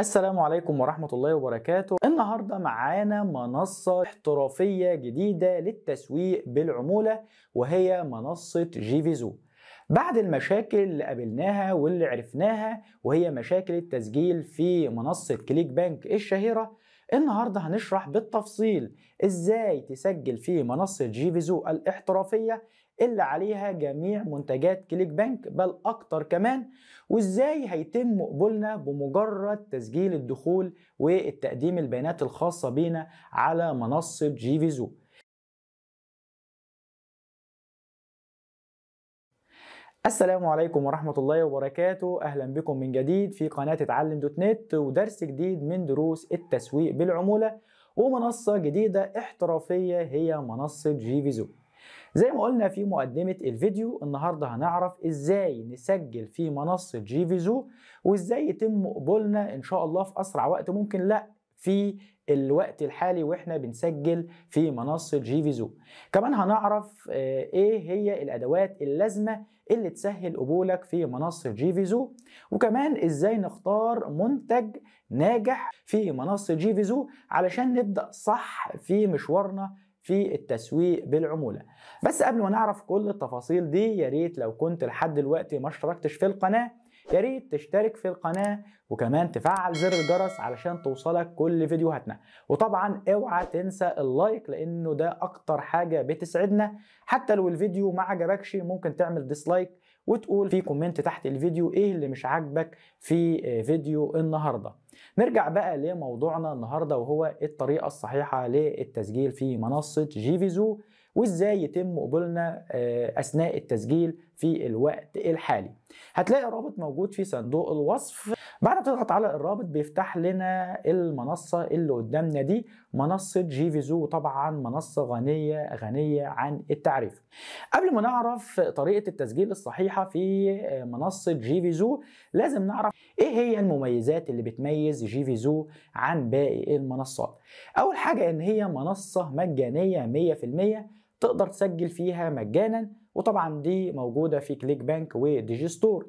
السلام عليكم ورحمة الله وبركاته النهاردة معانا منصة احترافية جديدة للتسويق بالعمولة وهي منصة جيفيزو بعد المشاكل اللي قابلناها واللي عرفناها وهي مشاكل التسجيل في منصة كليك بانك الشهيرة النهاردة هنشرح بالتفصيل ازاي تسجل في منصة جيفيزو الاحترافية اللي عليها جميع منتجات كليك بنك بل اكتر كمان وازاي هيتم قبولنا بمجرد تسجيل الدخول والتقديم البيانات الخاصه بينا على منصه جي فيزو السلام عليكم ورحمة الله وبركاته أهلا بكم من جديد في قناة اتعلم دوت نت ودرس جديد من دروس التسويق بالعمولة ومنصة جديدة احترافية هي منصة جي فيزو زي ما قلنا في مقدمة الفيديو النهاردة هنعرف ازاي نسجل في منصة جي فيزو وازاي يتم قبولنا ان شاء الله في اسرع وقت ممكن لا في الوقت الحالي واحنا بنسجل في منصة جي فيزو كمان هنعرف آه، ايه هي الادوات اللازمة اللي تسهل قبولك في منصة جي فيزو وكمان ازاي نختار منتج ناجح في منصة جي فيزو علشان نبدأ صح في مشوارنا في التسويق بالعمولة بس قبل ما نعرف كل التفاصيل دي يا ريت لو كنت لحد دلوقتي ما اشتركتش في القناة يا ريت تشترك في القناة وكمان تفعل زر الجرس علشان توصلك كل فيديوهاتنا وطبعا اوعى تنسى اللايك لانه ده اكتر حاجة بتسعدنا حتى لو الفيديو ما عجبكش ممكن تعمل ديسلايك وتقول في كومنت تحت الفيديو ايه اللي مش عاجبك في فيديو النهارده نرجع بقى لموضوعنا النهارده وهو الطريقه الصحيحه للتسجيل في منصه جيفيزو وازاي يتم قبولنا آه، اثناء التسجيل في الوقت الحالي هتلاقي الرابط موجود في صندوق الوصف بعد ما تضغط على الرابط بيفتح لنا المنصة اللي قدامنا دي منصة جي فيزو طبعا منصة غنية غنية عن التعريف قبل ما نعرف طريقة التسجيل الصحيحة في منصة جي فيزو لازم نعرف ايه هي المميزات اللي بتميز جي فيزو عن باقي المنصات اول حاجة ان هي منصة مجانية 100% تقدر تسجل فيها مجانا وطبعا دي موجودة في كليك بانك وديجي ستور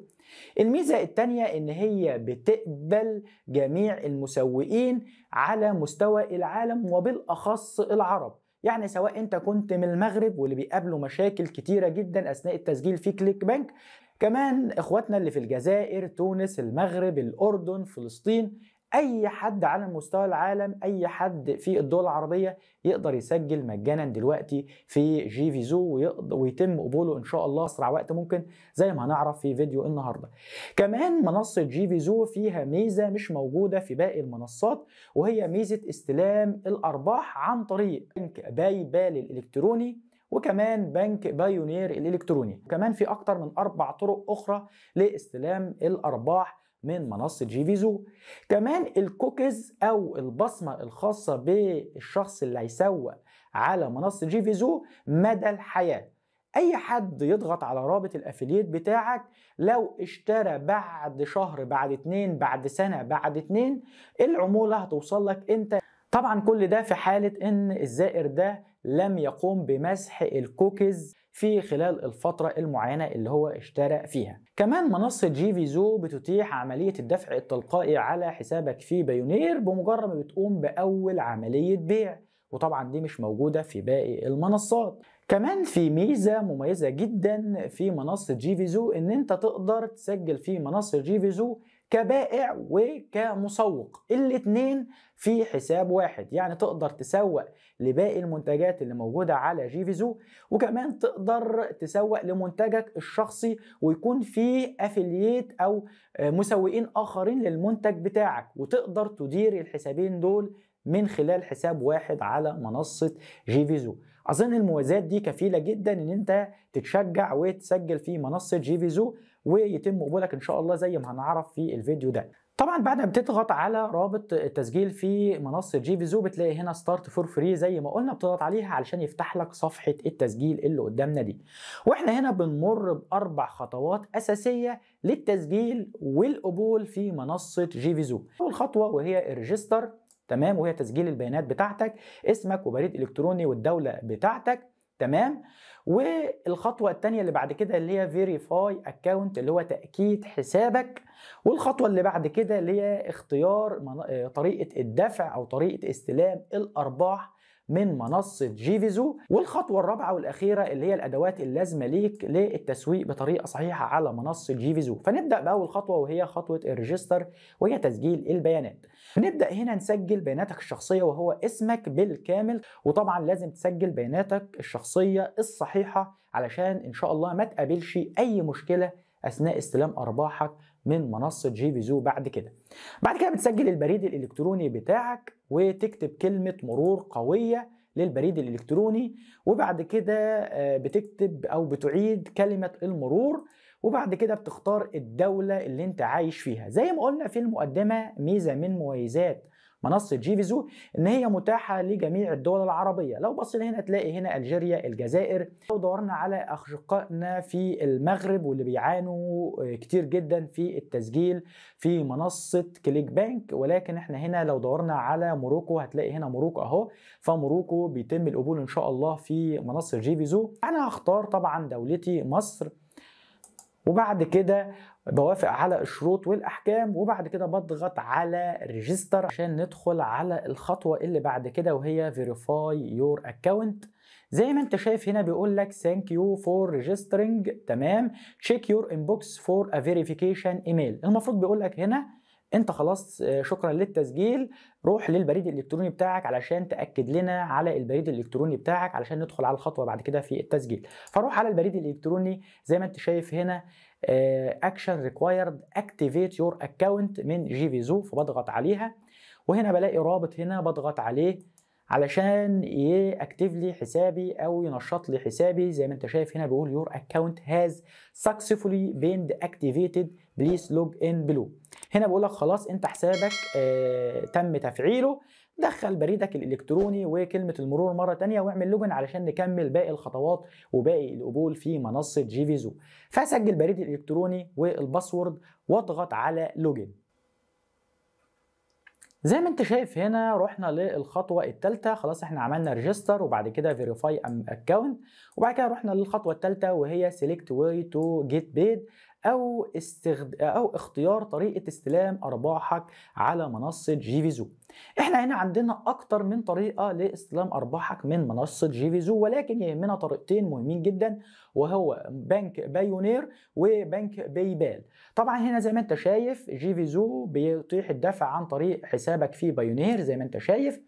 الميزة التانية ان هي بتقبل جميع المسوقين على مستوى العالم وبالاخص العرب يعني سواء انت كنت من المغرب واللي بيقابلوا مشاكل كتيرة جدا اثناء التسجيل في كليك بانك كمان اخواتنا اللي في الجزائر تونس المغرب الاردن فلسطين اي حد على مستوى العالم اي حد في الدول العربيه يقدر يسجل مجانا دلوقتي في جي فيزو ويتم قبوله ان شاء الله اسرع وقت ممكن زي ما هنعرف في فيديو النهارده كمان منصه جي فيزو فيها ميزه مش موجوده في باقي المنصات وهي ميزه استلام الارباح عن طريق بنك باي بال الالكتروني وكمان بنك بايونير الالكتروني وكمان في اكتر من اربع طرق اخرى لاستلام الارباح من منصه جي زو كمان الكوكيز او البصمه الخاصه بالشخص اللي هيسوق على منصه جي زو مدى الحياه اي حد يضغط على رابط الافلييت بتاعك لو اشترى بعد شهر بعد اتنين بعد سنه بعد اتنين العموله هتوصل لك انت طبعا كل ده في حاله ان الزائر ده لم يقوم بمسح الكوكيز في خلال الفتره المعينه اللي هو اشترى فيها كمان منصة جي فيزو بتتيح عملية الدفع التلقائي على حسابك في بايونير بمجرد ما بتقوم بأول عملية بيع وطبعا دي مش موجودة في باقي المنصات كمان في ميزة مميزة جدا في منصة جي فيزو ان انت تقدر تسجل في منصة جي فيزو كبائع وكمسوق الاثنين في حساب واحد يعني تقدر تسوق لباقي المنتجات اللي موجودة على جيفيزو وكمان تقدر تسوق لمنتجك الشخصي ويكون فيه افلييت او مسوقين اخرين للمنتج بتاعك وتقدر تدير الحسابين دول من خلال حساب واحد على منصة جيفيزو أظن الموازات دي كفيلة جدا إن أنت تتشجع وتسجل في منصة جيفيزو ويتم قبولك ان شاء الله زي ما هنعرف في الفيديو ده طبعا بعد ما بتضغط على رابط التسجيل في منصه جي فيزو بتلاقي هنا ستارت فور فري زي ما قلنا بتضغط عليها علشان يفتح لك صفحه التسجيل اللي قدامنا دي واحنا هنا بنمر باربع خطوات اساسيه للتسجيل والقبول في منصه جي فيزو اول خطوه وهي الريجستر تمام وهي تسجيل البيانات بتاعتك اسمك وبريد الكتروني والدوله بتاعتك تمام والخطوه الثانيه اللي بعد كده اللي هي فيريفاي اكونت اللي هو تاكيد حسابك والخطوه اللي بعد كده اللي هي اختيار آه، طريقه الدفع او طريقه استلام الارباح من منصه جيفيزو والخطوه الرابعه والاخيره اللي هي الادوات اللازمه ليك للتسويق بطريقه صحيحه على منصه جيفيزو فنبدا باول خطوه وهي خطوه الريجستر وهي تسجيل البيانات نبدا هنا نسجل بياناتك الشخصيه وهو اسمك بالكامل وطبعا لازم تسجل بياناتك الشخصيه الصحيحه علشان ان شاء الله ما تقابلش اي مشكله اثناء استلام ارباحك من منصه جي فيزو بعد كده بعد كده بتسجل البريد الالكتروني بتاعك وتكتب كلمه مرور قويه للبريد الالكتروني وبعد كده آه، بتكتب او بتعيد كلمه المرور وبعد كده بتختار الدوله اللي انت عايش فيها زي ما قلنا في المقدمه ميزه من مميزات منصة جيفيزو إن هي متاحة لجميع الدول العربية لو بصينا هنا تلاقي هنا ألجيريا الجزائر لو دورنا على أشقائنا في المغرب واللي بيعانوا آه، كتير جدا في التسجيل في منصة كليك بانك ولكن احنا هنا لو دورنا على موروكو هتلاقي هنا موروكو أهو فموروكو بيتم القبول إن شاء الله في منصة جيفيزو أنا هختار طبعا دولتي مصر وبعد كده بوافق على الشروط والاحكام وبعد كده بضغط على ريجستر عشان ندخل على الخطوه اللي بعد كده وهي فيريفاي يور اكونت زي ما انت شايف هنا بيقول لك ثانك يو فور ريجسترنج تمام تشيك يور انبوكس فور ا فيريفيكيشن ايميل المفروض بيقول لك هنا انت خلاص آه، شكرا للتسجيل روح للبريد الالكتروني بتاعك علشان تاكد لنا على البريد الالكتروني بتاعك علشان ندخل على الخطوه بعد كده في التسجيل فروح على البريد الالكتروني زي ما انت شايف هنا اكشن ريكوايرد اكتيفيت يور اكونت من جي فيزو فبضغط عليها وهنا بلاقي رابط هنا بضغط عليه علشان ياكتف إيه لي حسابي او ينشط لي حسابي زي ما انت شايف هنا بيقول يور اكونت هاز سكسسفولي بين اكتيفيتد بليز لوج ان بلو هنا بيقول لك خلاص انت حسابك آه تم تفعيله دخل بريدك الالكتروني وكلمه المرور مره ثانيه واعمل لوجن علشان نكمل باقي الخطوات وباقي القبول في منصه جيفيزو فسجل بريد الالكتروني والباسورد واضغط على لوجن زي ما انت شايف هنا رحنا للخطوه الثالثه خلاص احنا عملنا ريجستر وبعد كده فيريفاي ام اكونت وبعد كده رحنا للخطوه الثالثه وهي سيلكت واي تو جيت بيد او استخد... او اختيار طريقه استلام ارباحك على منصه جي فيزو احنا هنا عندنا اكتر من طريقه لاستلام ارباحك من منصه جي فيزو ولكن يهمنا طريقتين مهمين جدا وهو بنك بايونير وبنك باي بال طبعا هنا زي ما انت شايف جي فيزو بيتيح الدفع عن طريق حسابك في بايونير زي ما انت شايف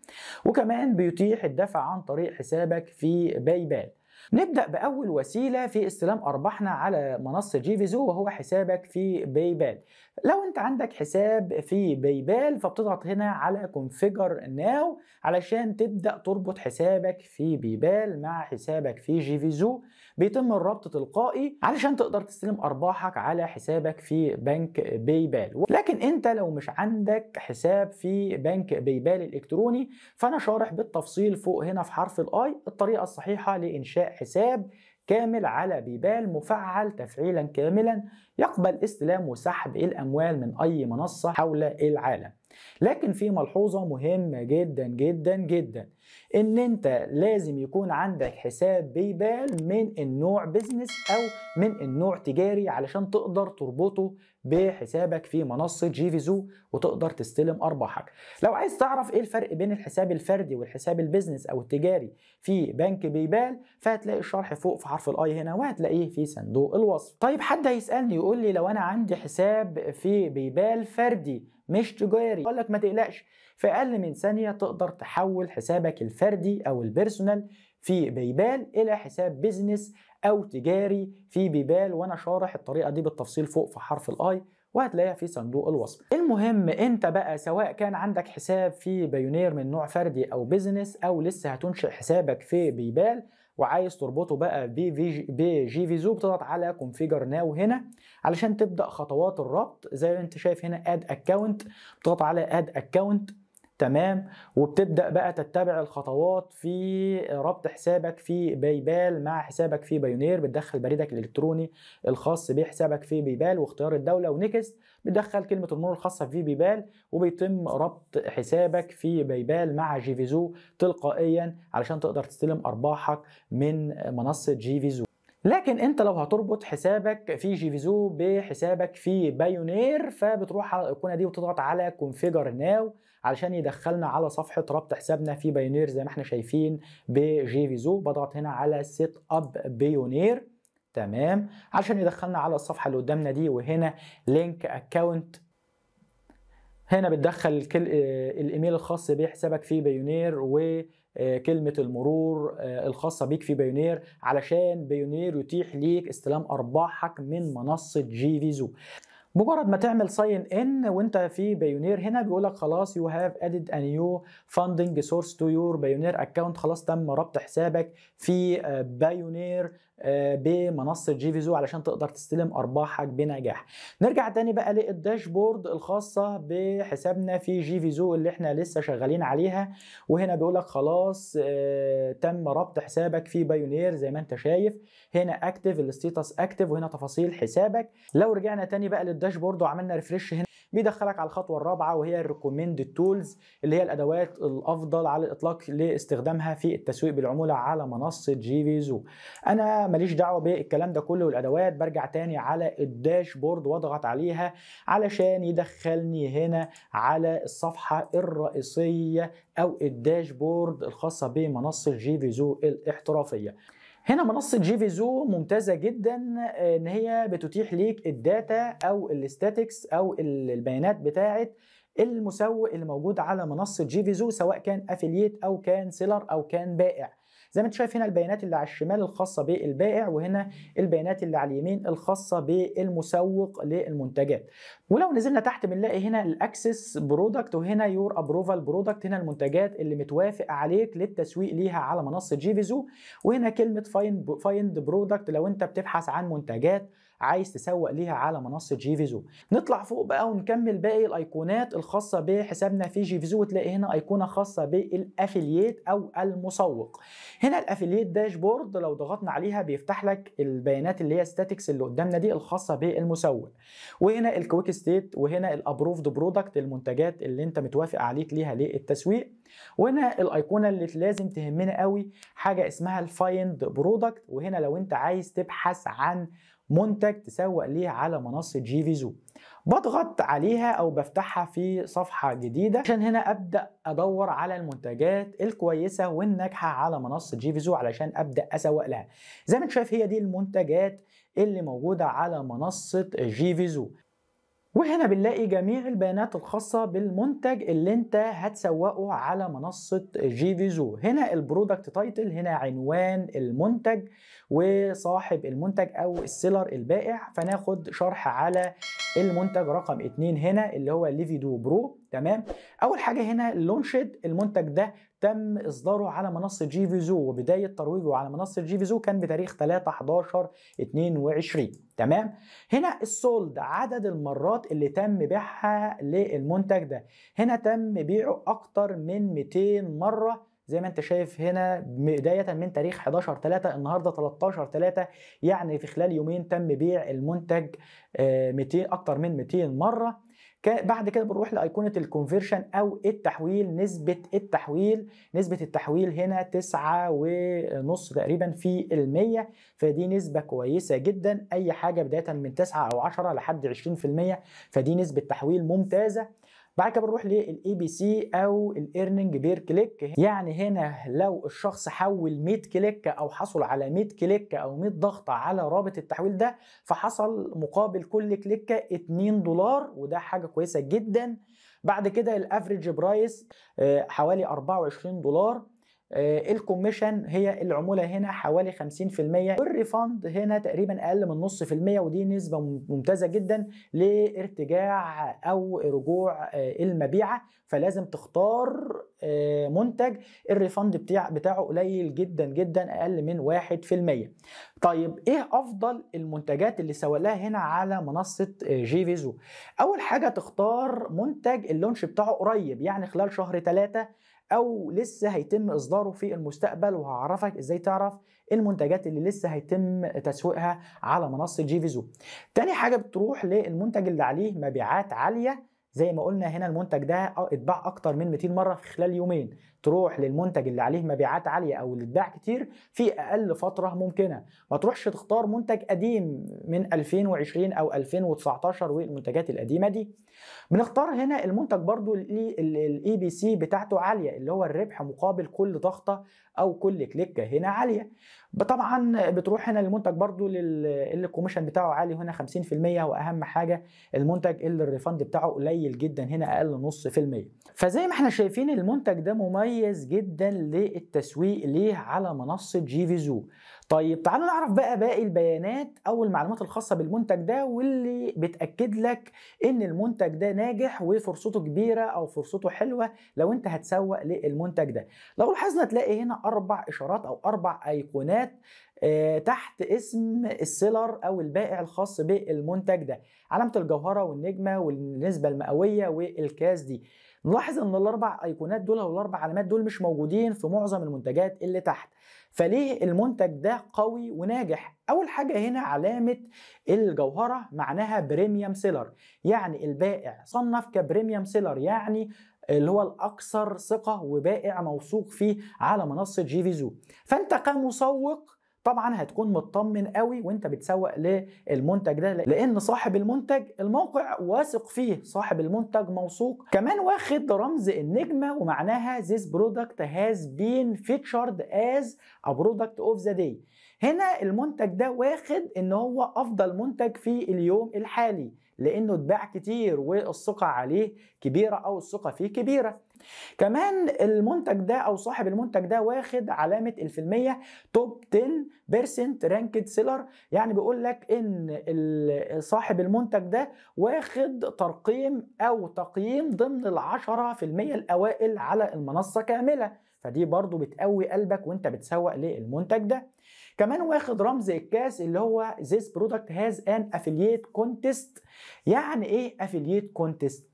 وكمان بيتيح الدفع عن طريق حسابك في باي بال نبدأ بأول وسيلة في استلام أرباحنا على منصة جيفيزو وهو حسابك في باي بال لو أنت عندك حساب في باي بال فبتضغط هنا على كونفيجر ناو علشان تبدأ تربط حسابك في باي بال مع حسابك في جيفيزو بيتم الربط تلقائي علشان تقدر تستلم ارباحك على حسابك في بنك باي بال لكن انت لو مش عندك حساب في بنك باي بال الالكتروني فانا شارح بالتفصيل فوق هنا في حرف الاي الطريقه الصحيحه لانشاء حساب كامل على بيبال مفعل تفعيلا كاملا يقبل استلام وسحب الاموال من اي منصه حول العالم لكن في ملحوظه مهمه جدا جدا جدا ان انت لازم يكون عندك حساب بيبال من النوع بيزنس او من النوع تجاري علشان تقدر تربطه بحسابك في منصه جيفيزو وتقدر تستلم ارباحك لو عايز تعرف ايه الفرق بين الحساب الفردي والحساب البيزنس او التجاري في بنك بيبال فهتلاقي الشرح فوق في حرف الاي هنا وهتلاقيه في صندوق الوصف طيب حد هيسالني يقول لي لو انا عندي حساب في بيبال فردي مش تجاري اقول لك ما تقلقش في اقل من ثانيه تقدر تحول حسابك الفردي او البيرسونال في بيبال الى حساب بيزنس او تجاري في بيبال وانا شارح الطريقه دي بالتفصيل فوق في حرف الاي وهتلاقيها في صندوق الوصف المهم انت بقى سواء كان عندك حساب في بايونير من نوع فردي او بيزنس او لسه هتنشئ حسابك في بيبال وعايز تربطه بقى جي في زو بتضغط على كونفيجر ناو هنا علشان تبدا خطوات الربط زي ما انت شايف هنا اد اكونت بتضغط على اد اكونت تمام وبتبدا بقى تتبع الخطوات في ربط حسابك في باي بال مع حسابك في بايونير بتدخل بريدك الالكتروني الخاص بحسابك في باي بال واختيار الدوله ونكست بتدخل كلمه المرور الخاصه في بال وبيتم ربط حسابك في باي بال مع جي فيزو تلقائيا علشان تقدر تستلم ارباحك من منصه جي فيزو لكن انت لو هتربط حسابك في جي فيزو بحسابك في بايونير فبتروح على الايقونه دي وتضغط على كونفيجر ناو علشان يدخلنا على صفحه ربط حسابنا في بايونير زي ما احنا شايفين بجي فيزو بضغط هنا على سيت اب بايونير تمام عشان يدخلنا على الصفحه اللي قدامنا دي وهنا لينك اكونت هنا بتدخل كل آه، الايميل الخاص بحسابك في بايونير وكلمه المرور آه، الخاصه بيك في بايونير علشان بايونير يتيح ليك استلام ارباحك من منصه جي فيزو مجرد ما تعمل ساين ان وانت في بايونير هنا بيقول لك خلاص يو هاف ادد ان يو فاندنج سورس تو يور بايونير اكونت خلاص تم ربط حسابك في آه، بايونير آه، بمنصه جي فيزو علشان تقدر تستلم ارباحك بنجاح نرجع تاني بقى للداشبورد الخاصه بحسابنا في جي فيزو اللي احنا لسه شغالين عليها وهنا بيقول لك خلاص آه، تم ربط حسابك في بايونير زي ما انت شايف هنا اكتف الاستيتاس اكتف وهنا تفاصيل حسابك لو رجعنا تاني بقى للداشبورد وعملنا ريفرش هنا بيدخلك على الخطوه الرابعه وهي الريكومند تولز اللي هي الادوات الافضل على الاطلاق لاستخدامها في التسويق بالعموله على منصه جي فيزو انا ماليش دعوه بالكلام ده كله والادوات برجع تاني على الداشبورد واضغط عليها علشان يدخلني هنا على الصفحه الرئيسيه او الداشبورد الخاصه بمنصه جي فيزو الاحترافيه هنا منصة جيفيزو ممتازة جدا آه، ان هي بتتيح ليك الداتا او الاستاتيكس او البيانات بتاعه المسوق اللي موجود على منصة جيفيزو سواء كان افلييت او كان سيلر او كان بائع زي ما انت شايف هنا البيانات اللي على الشمال الخاصه بالبائع وهنا البيانات اللي على اليمين الخاصه بالمسوق للمنتجات ولو نزلنا تحت بنلاقي هنا الاكسس برودكت وهنا يور ابروفال برودكت هنا المنتجات اللي متوافق عليك للتسويق ليها على منصه جيفيزو وهنا كلمه فايند فايند برودكت لو انت بتبحث عن منتجات عايز تسوق ليها على منصه جيفيزو نطلع فوق بقى ونكمل باقي الايقونات الخاصه بحسابنا في جيفيزو وتلاقي هنا ايقونه خاصه بالافيليت او المسوق هنا الافيلييت داشبورد لو ضغطنا عليها بيفتح لك البيانات اللي هي ستاتكس اللي قدامنا دي الخاصه بالمسوق وهنا الكويك ستيت وهنا الابروفد برودكت المنتجات اللي انت متوافق عليك ليها للتسويق وهنا الايقونه اللي لازم تهمنا قوي حاجه اسمها الفايند برودكت وهنا لو انت عايز تبحث عن منتج تسوق ليه على منصه جي فيزو بضغط عليها او بفتحها في صفحه جديده عشان هنا ابدا ادور على المنتجات الكويسه والناجحه على منصه جي فيزو علشان ابدا اسوق لها زي ما انت شايف هي دي المنتجات اللي موجوده على منصه جي فيزو وهنا بنلاقي جميع البيانات الخاصة بالمنتج اللي انت هتسوقه على منصة جي فيزو هنا البرودكت تايتل هنا عنوان المنتج وصاحب المنتج او السيلر البائع فناخد شرح على المنتج رقم اتنين هنا اللي هو ليفيدو برو تمام اول حاجه هنا لونشد المنتج ده تم اصداره على منصه جي فيزو وبدايه ترويجه على منصه جي فيزو كان بتاريخ 3 11 22 تمام هنا السولد عدد المرات اللي تم بيعها للمنتج ده هنا تم بيعه اكتر من 200 مره زي ما انت شايف هنا بداية من تاريخ 11 3 النهاردة 13 3 يعني في خلال يومين تم بيع المنتج 200 آه، أكتر من 200 مرة بعد كده بنروح لايقونه الكونفرشن او التحويل نسبه التحويل نسبه التحويل هنا تسعة ونص تقريبا في المية فدي نسبه كويسه جدا اي حاجه بدايه من 9 او 10 لحد 20% فدي نسبه تحويل ممتازه بعد كده بنروح للاي بي سي او الايرننج بير كليك يعني هنا لو الشخص حول 100 كليك او حصل على 100 كليك او 100 ضغط على رابط التحويل ده فحصل مقابل كل كليك 2 دولار وده حاجه كويسه جدا بعد كده الافريج آه، برايس حوالي 24 دولار آه، الكوميشن هي العموله هنا حوالي 50% والريفاند هنا تقريبا اقل من نص في المية ودي نسبه ممتازه جدا لارتجاع او رجوع آه، المبيعه فلازم تختار آه، منتج الريفاند بتاع بتاعه قليل جدا جدا اقل من 1% طيب ايه افضل المنتجات اللي سوالاها هنا على منصه جي فيزو اول حاجه تختار منتج اللونش بتاعه قريب يعني خلال شهر ثلاثه او لسه هيتم اصداره في المستقبل وهعرفك ازاي تعرف المنتجات اللي لسه هيتم تسويقها على منصه جي فيزو تاني حاجه بتروح للمنتج اللي عليه مبيعات عاليه زي ما قلنا هنا المنتج ده اتباع اكتر من 200 مره في خلال يومين تروح للمنتج اللي عليه مبيعات عاليه او اللي اتباع كتير في اقل فتره ممكنه ما تروحش تختار منتج قديم من 2020 او 2019 والمنتجات القديمه دي بنختار هنا المنتج برضو الاي بي سي بتاعته عاليه اللي هو الربح مقابل كل ضغطه او كل كليك هنا عاليه طبعا بتروح هنا المنتج برضو اللي الكوميشن بتاعه عالي هنا 50% واهم حاجه المنتج اللي الريفند بتاعه قليل جدا هنا اقل نص في المية فزي ما احنا شايفين المنتج ده مميز مميز جدا للتسويق ليه على منصه جي فيزو طيب تعالوا نعرف بقى باقي البيانات او المعلومات الخاصه بالمنتج ده واللي بتاكد لك ان المنتج ده ناجح وفرصته كبيره او فرصته حلوه لو انت هتسوق للمنتج ده لو لاحظنا تلاقي هنا اربع اشارات او اربع ايقونات آه، تحت اسم السيلر او البائع الخاص بالمنتج ده علامه الجوهره والنجمه والنسبه المئويه والكاس دي نلاحظ ان الاربع ايقونات دول او الاربع علامات دول مش موجودين في معظم المنتجات اللي تحت فليه المنتج ده قوي وناجح اول حاجه هنا علامه الجوهره معناها بريميوم سيلر يعني البائع صنف كبريميوم سيلر يعني اللي هو الاكثر ثقه وبائع موثوق فيه على منصه جي فيزو فانت كمسوق طبعا هتكون مطمن قوي وانت بتسوق للمنتج ده لان صاحب المنتج الموقع واثق فيه صاحب المنتج موثوق كمان واخد رمز النجمه ومعناها this product has been featured as a product of the day هنا المنتج ده واخد ان هو افضل منتج في اليوم الحالي لانه اتباع كتير والثقه عليه كبيره او الثقه فيه كبيره كمان المنتج ده او صاحب المنتج ده واخد علامه الفيلميه توب 10% رانكد سيلر يعني بيقول لك ان صاحب المنتج ده واخد ترقيم او تقييم ضمن ال 10% الاوائل على المنصه كامله فدي برضو بتقوي قلبك وانت بتسوق للمنتج ده كمان واخد رمز الكاس اللي هو this product has an affiliate contest يعني ايه affiliate contest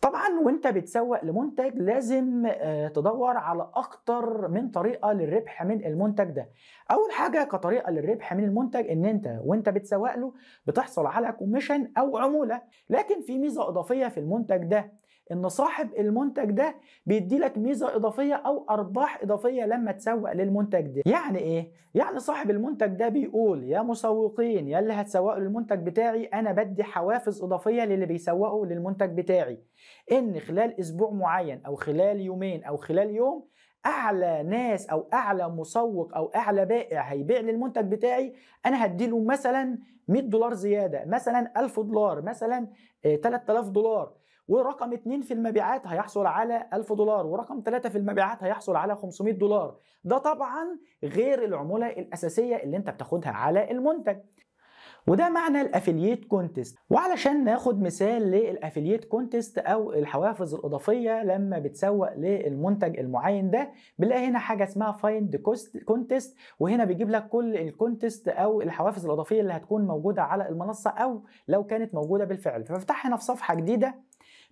طبعا وانت بتسوق لمنتج لازم آه، تدور على اكتر من طريقه للربح من المنتج ده اول حاجه كطريقه للربح من المنتج ان انت وانت بتسوق له بتحصل على كوميشن او عموله لكن في ميزه اضافيه في المنتج ده ان صاحب المنتج ده بيدي لك ميزه اضافيه او ارباح اضافيه لما تسوق للمنتج ده يعني ايه يعني صاحب المنتج ده بيقول يا مسوقين يا اللي هتسوقوا للمنتج بتاعي انا بدي حوافز اضافيه للي بيسوقوا للمنتج بتاعي ان خلال اسبوع معين او خلال يومين او خلال يوم اعلى ناس او اعلى مسوق او اعلى بائع هيبيع للمنتج بتاعي انا هديله مثلا 100 دولار زياده مثلا 1000 دولار مثلا 3000 آه، دولار ورقم 2 في المبيعات هيحصل على 1000 دولار ورقم 3 في المبيعات هيحصل على 500 دولار ده طبعا غير العمولة الأساسية اللي انت بتاخدها على المنتج وده معنى الافلييت كونتست وعلشان ناخد مثال للافلييت كونتست او الحوافز الاضافيه لما بتسوق للمنتج المعين ده بنلاقي هنا حاجه اسمها فايند كونتست وهنا بيجيب لك كل الكونتست او الحوافز الاضافيه اللي هتكون موجوده على المنصه او لو كانت موجوده بالفعل فافتح هنا في صفحه جديده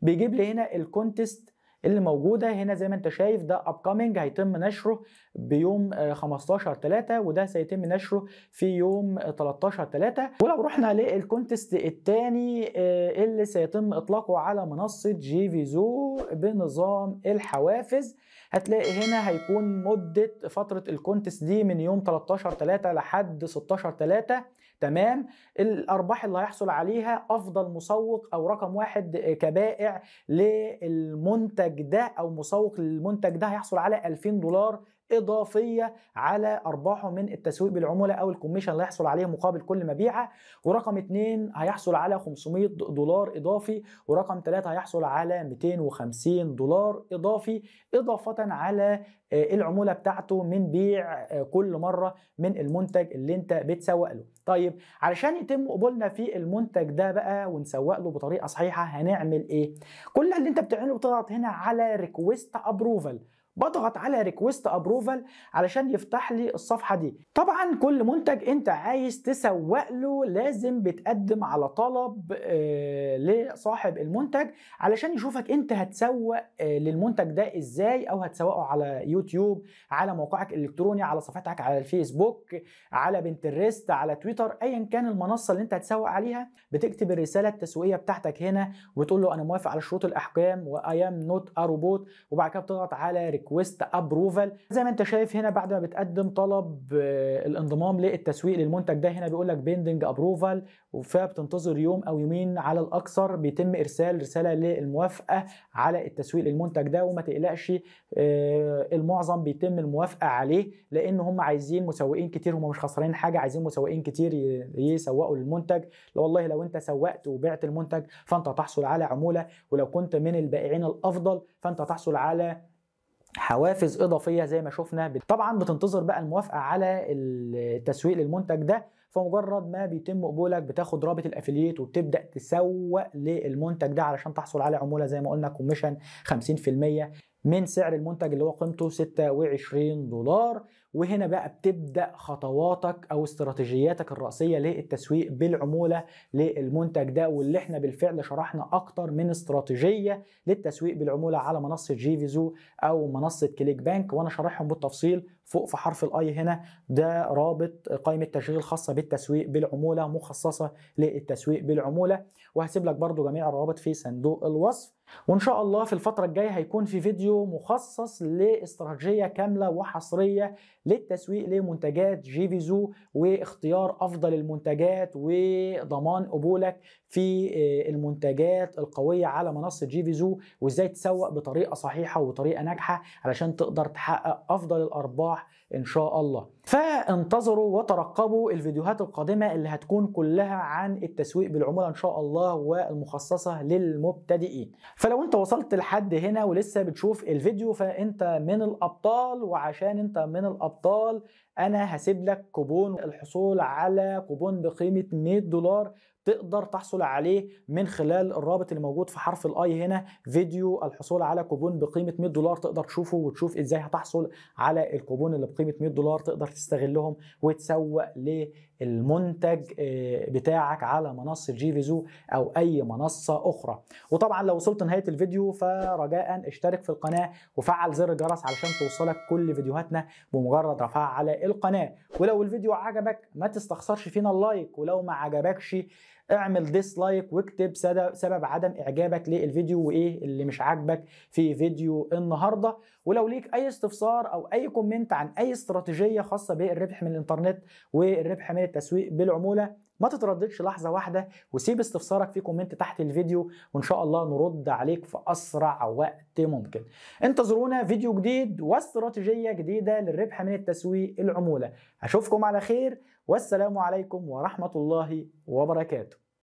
بيجيب لي هنا الكونتست اللي موجوده هنا زي ما انت شايف ده ابكامينج هيتم نشره بيوم 15 آه، 3 وده سيتم نشره في يوم 13 آه، 3 ولو رحنا للكونتست الثاني آه، اللي سيتم اطلاقه على منصه جي فيزو بنظام الحوافز هتلاقي هنا هيكون مده فتره الكونتست دي من يوم 13 3 لحد 16 3 تمام الارباح اللي هيحصل عليها افضل مسوق او رقم واحد كبائع للمنتج ده او مسوق للمنتج ده هيحصل على 2000 دولار اضافيه على ارباحه من التسويق بالعموله او الكوميشن اللي هيحصل عليه مقابل كل مبيعه ورقم اتنين هيحصل على 500 دولار اضافي ورقم ثلاثة هيحصل على 250 دولار اضافي اضافه على آه، العموله بتاعته من بيع آه، كل مره من المنتج اللي انت بتسوق له طيب علشان يتم قبولنا في المنتج ده بقى ونسوق له بطريقه صحيحه هنعمل ايه كل اللي انت بتعمله بتضغط هنا على ريكويست ابروفال بضغط على ريكويست ابروفال علشان يفتح لي الصفحه دي طبعا كل منتج انت عايز تسوق له لازم بتقدم على طلب آه، لصاحب المنتج علشان يشوفك انت هتسوق آه، للمنتج ده ازاي او هتسوقه على يوتيوب على موقعك الالكتروني على صفحتك على الفيسبوك على بنترست على تويتر ايا كان المنصه اللي انت هتسوق عليها بتكتب الرساله التسويقيه بتاعتك هنا وتقول له انا موافق على شروط الاحكام واي ام نوت ا روبوت وبعد كده بتضغط على ريكويست ابروفال زي ما انت شايف هنا بعد ما بتقدم طلب آه، الانضمام للتسويق للمنتج ده هنا بيقول لك بيندنج ابروفال فبتنتظر يوم او يومين على الاكثر بيتم ارسال رساله للموافقه على التسويق للمنتج ده وما تقلقش آه، المعظم بيتم الموافقه عليه لان هم عايزين مسوقين كتير هم مش خسرانين حاجه عايزين مسوقين كتير يسوقوا للمنتج والله لو انت سوقت وبعت المنتج فانت تحصل على عموله ولو كنت من البائعين الافضل فانت تحصل على حوافز اضافيه زي ما شفنا طبعا بتنتظر بقى الموافقه على التسويق للمنتج ده فمجرد ما بيتم قبولك بتاخد رابط الافلييت وبتبدا تسوق للمنتج ده علشان تحصل على عموله زي ما قلنا كوميشن 50% من سعر المنتج اللي هو قيمته 26 دولار وهنا بقى بتبدا خطواتك او استراتيجياتك الرئيسيه للتسويق بالعموله للمنتج ده واللي احنا بالفعل شرحنا اكتر من استراتيجيه للتسويق بالعموله على منصه جي فيزو او منصه كليك بانك وانا شارحهم بالتفصيل فوق في حرف الاي هنا ده رابط قائمه تشغيل خاصه بالتسويق بالعموله مخصصه للتسويق بالعموله وهسيب لك برده جميع الروابط في صندوق الوصف وان شاء الله في الفتره الجايه هيكون في فيديو مخصص لاستراتيجيه كامله وحصريه للتسويق لمنتجات جيفيزو واختيار افضل المنتجات وضمان قبولك في آه، المنتجات القويه على منصه جي زو وازاي تسوق بطريقه صحيحه وطريقه ناجحه علشان تقدر تحقق افضل الارباح ان شاء الله فانتظروا وترقبوا الفيديوهات القادمه اللي هتكون كلها عن التسويق بالعموله ان شاء الله والمخصصه للمبتدئين فلو انت وصلت لحد هنا ولسه بتشوف الفيديو فانت من الابطال وعشان انت من الابطال انا هسيب لك كوبون الحصول على كوبون بقيمه 100 دولار تقدر تحصل عليه من خلال الرابط اللي موجود في حرف الاي هنا فيديو الحصول على كوبون بقيمه 100 دولار تقدر تشوفه وتشوف ازاي هتحصل على الكوبون اللي بقيمه 100 دولار تقدر تستغلهم وتسوق للمنتج آه، بتاعك على منصه جي فيزو او اي منصه اخرى وطبعا لو وصلت نهايه الفيديو فرجاء اشترك في القناه وفعل زر الجرس علشان توصلك كل فيديوهاتنا بمجرد رفعها على القناه ولو الفيديو عجبك ما تستخسرش فينا اللايك ولو ما عجبكش اعمل ديسلايك واكتب سبب عدم اعجابك للفيديو وايه اللي مش عاجبك في فيديو النهارده ولو ليك اي استفسار او اي كومنت عن اي استراتيجيه خاصه بالربح من الانترنت والربح من التسويق بالعموله ما تترددش لحظه واحده وسيب استفسارك في كومنت تحت الفيديو وان شاء الله نرد عليك في اسرع وقت ممكن انتظرونا فيديو جديد واستراتيجيه جديده للربح من التسويق العموله اشوفكم على خير والسلام عليكم ورحمه الله وبركاته